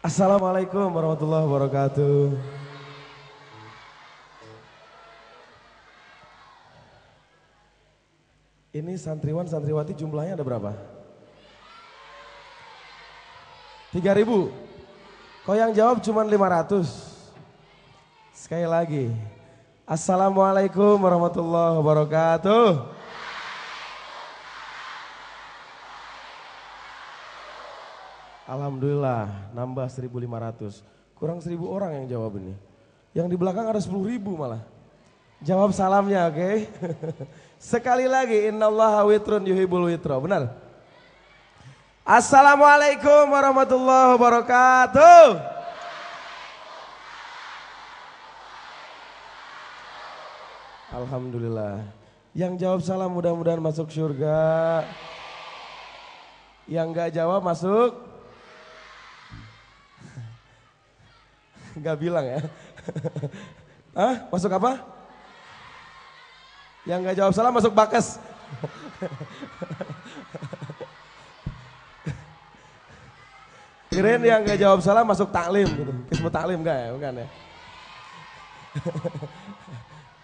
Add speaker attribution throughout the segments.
Speaker 1: Assalamualaikum warahmatullahi wabarakatuh. Ini santriwan santriwati jumlahnya ada berapa? 3000. Kau yang jawab cuma 500. Sekali lagi. Assalamualaikum warahmatullahi wabarakatuh. Alhamdulillah nambah 1.500. Kurang 1.000 orang yang jawab ini. Yang di belakang ada 10.000 malah. Jawab salamnya oke. Okay? Sekali lagi innallaha witrun yuhibul witra. Benar? Assalamualaikum warahmatullahi wabarakatuh. Alhamdulillah. Yang jawab salam mudah-mudahan masuk surga. Yang gak jawab masuk Gak bilang ya. Hah? Masuk apa? Yang gak jawab salah masuk bakes Kirain yang gak jawab salah masuk taklim gitu. Kismu taklim enggak ya? Bukan ya?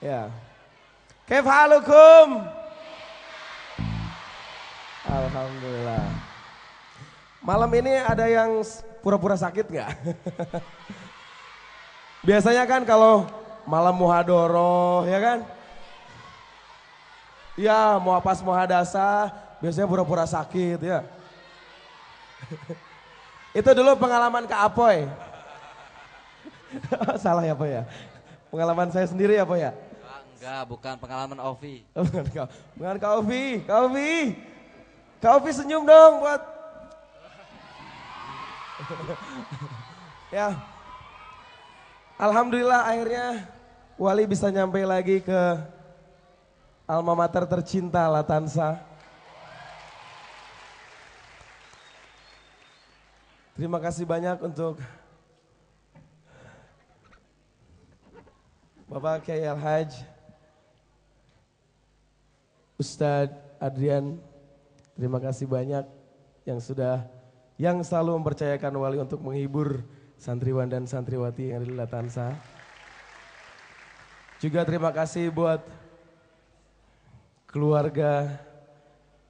Speaker 1: ya. Kif halukum? Alhamdulillah.
Speaker 2: Malam ini ada
Speaker 1: yang pura-pura sakit nggak? Biasanya kan kalau malam muhadoroh ya kan? Ya mau pas muhadasa biasanya pura-pura sakit ya. Itu dulu pengalaman ke Apoy. Salah ya Pak ya? Pengalaman saya sendiri ya Pak ya? Enggak, bukan pengalaman Ovi. Oh, bukan Bukan Kak Ovi, Kak Ovi. Kak Ovi senyum dong buat. ya, Alhamdulillah akhirnya Wali bisa nyampe lagi ke alma mater tercinta Latansa. Terima kasih banyak untuk Bapak Kiai Al-Haj, Ustad Adrian, terima kasih banyak yang sudah yang selalu mempercayakan Wali untuk menghibur santriwan dan santriwati yang ada di Latansa. Juga terima kasih buat keluarga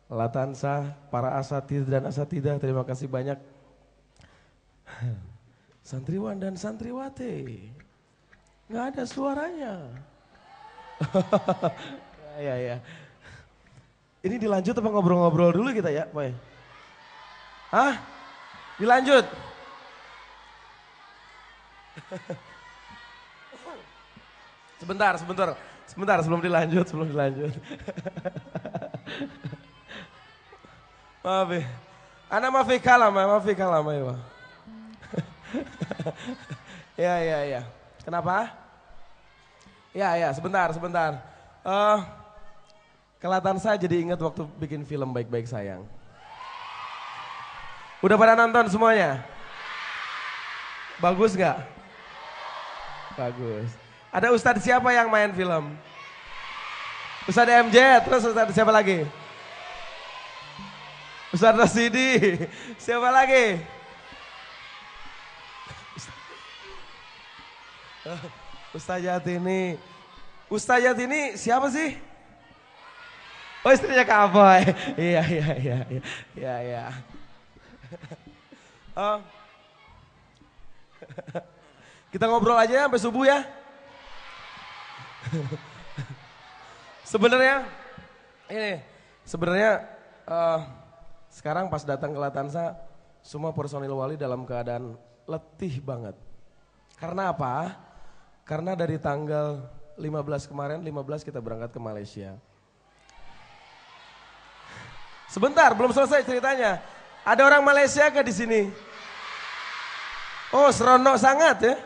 Speaker 1: Latansa, para asatid dan asatidah, terima kasih banyak. Santriwan dan santriwati, nggak ada suaranya. ya, ya. Ini dilanjut apa ngobrol-ngobrol dulu kita ya, Pak? Hah? Dilanjut sebentar, sebentar. Sebentar sebelum dilanjut, sebelum dilanjut. Maaf ya. Ana mafi kalama, mafi kalama ya. ya, ya, ya. Kenapa? Ya, ya, sebentar, sebentar. Uh, kelihatan saya jadi ingat waktu bikin film Baik-Baik Sayang. Udah pada nonton semuanya? Bagus gak? Bagus. Ada Ustadz siapa yang main film? Ustadz MJ, terus Ustadz siapa lagi? Ustadz Rasidi, siapa lagi? Ustadz Yatini. Ustadz Yatini siapa sih? Oh istrinya Kak Boy. Iya, iya, iya, iya, iya, iya. Oh. Kita ngobrol aja ya, sampai subuh ya. sebenarnya ini sebenarnya uh, sekarang pas datang ke Latansa semua personil wali dalam keadaan letih banget. Karena apa? Karena dari tanggal 15 kemarin 15 kita berangkat ke Malaysia. Sebentar, belum selesai ceritanya. Ada orang Malaysia ke di sini? Oh, seronok sangat ya.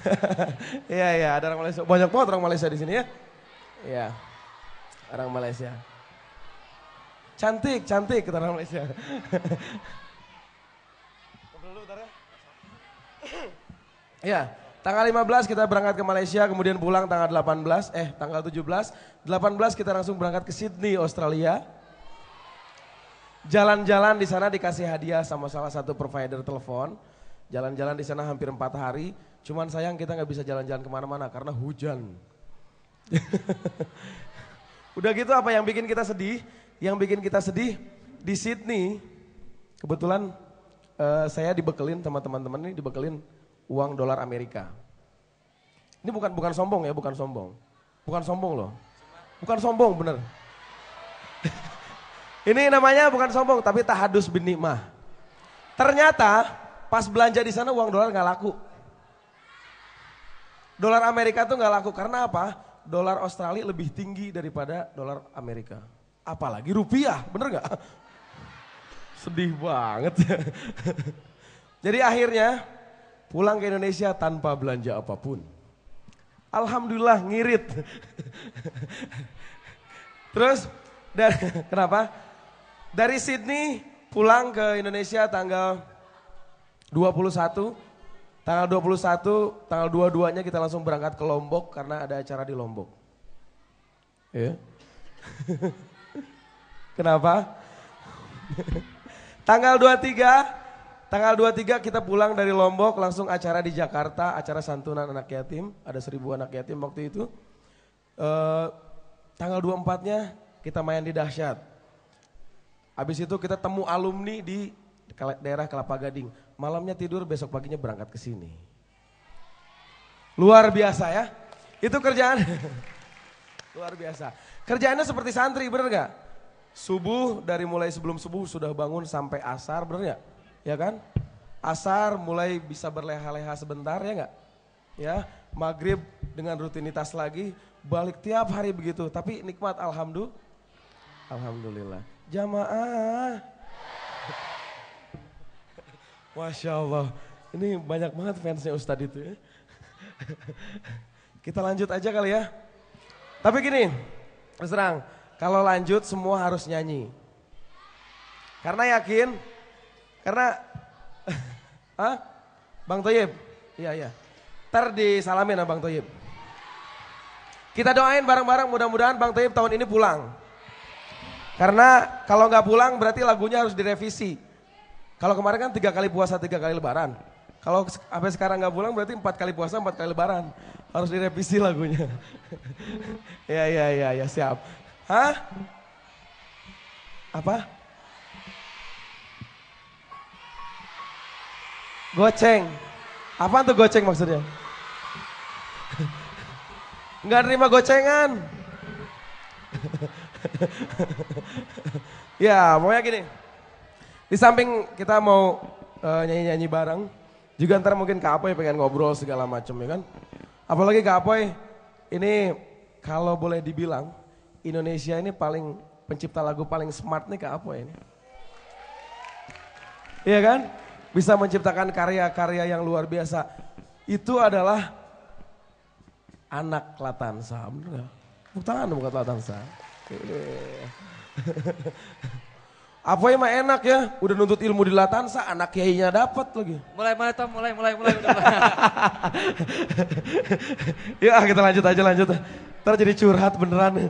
Speaker 1: Iya, iya ada orang Malaysia. Banyak banget orang Malaysia di sini ya. Iya, orang Malaysia. Cantik, cantik kita orang Malaysia. Ya tanggal 15 kita berangkat ke Malaysia, kemudian pulang tanggal 18, eh tanggal 17. 18 kita langsung berangkat ke Sydney, Australia. Jalan-jalan di sana dikasih hadiah sama salah satu provider telepon. Jalan-jalan di sana hampir empat hari, cuman sayang kita nggak bisa jalan-jalan kemana-mana karena hujan. Udah gitu apa yang bikin kita sedih? Yang bikin kita sedih di Sydney, kebetulan uh, saya dibekelin sama teman-teman ini dibekelin uang dolar Amerika. Ini bukan bukan sombong ya, bukan sombong. Bukan sombong loh. Bukan sombong bener. ini namanya bukan sombong tapi tahadus bin nikmah. Ternyata Pas belanja di sana uang dolar nggak laku. Dolar Amerika tuh nggak laku karena apa? Dolar Australia lebih tinggi daripada dolar Amerika. Apalagi rupiah, bener nggak? Sedih banget. Jadi akhirnya pulang ke Indonesia tanpa belanja apapun. Alhamdulillah ngirit. Terus dari kenapa? Dari Sydney pulang ke Indonesia tanggal 21 tanggal 21 tanggal 22-nya kita langsung berangkat ke Lombok karena ada acara di Lombok. Ya. Yeah. Kenapa? tanggal 23 tanggal 23 kita pulang dari Lombok langsung acara di Jakarta, acara santunan anak yatim, ada seribu anak yatim waktu itu. Uh, tanggal 24-nya kita main di Dahsyat. Habis itu kita temu alumni di daerah Kelapa Gading. Malamnya tidur, besok paginya berangkat ke sini. Luar biasa ya. Itu kerjaan. Luar biasa. Kerjaannya seperti santri, bener gak? Subuh dari mulai sebelum subuh sudah bangun sampai asar, bener gak? Ya kan? Asar mulai bisa berleha-leha sebentar, ya gak? Ya, maghrib dengan rutinitas lagi, balik tiap hari begitu. Tapi nikmat, alhamdulillah. Alhamdulillah. Jamaah Masya Allah. Ini banyak banget fansnya Ustadz itu ya. Kita lanjut aja kali ya. Tapi gini, terserang. kalau lanjut semua harus nyanyi. Karena yakin, karena, ah, Bang Toyib, iya iya. Ntar disalamin sama Bang Toyib. Kita doain bareng-bareng mudah-mudahan Bang Toyib tahun ini pulang. Karena kalau nggak pulang berarti lagunya harus direvisi. Kalau kemarin kan tiga kali puasa, tiga kali lebaran. Kalau sampai sekarang nggak pulang berarti empat kali puasa, empat kali lebaran. Harus direvisi lagunya. Iya, iya, iya, ya, siap. Hah? Apa? Goceng. Apa tuh goceng maksudnya? Nggak terima gocengan. ya, pokoknya gini. Di samping kita mau nyanyi eh, nyanyi-nyanyi bareng, juga ntar mungkin Kak Apoy pengen ngobrol segala macam ya kan. Apalagi Kak Apoy, ini kalau boleh dibilang Indonesia ini paling pencipta lagu paling smart nih Kak Apoy ini. Iya kan? Bisa menciptakan karya-karya yang luar biasa. Itu adalah anak Latansa. Bener gak? Bukan, bukan Latansa. Yeah. Apa mah enak ya, udah nuntut ilmu di Latansa, anak kiainya dapat lagi. Mulai mulai Tom, mulai mulai mulai. mulai. Yuk ya, kita lanjut aja lanjut. Terjadi curhat beneran.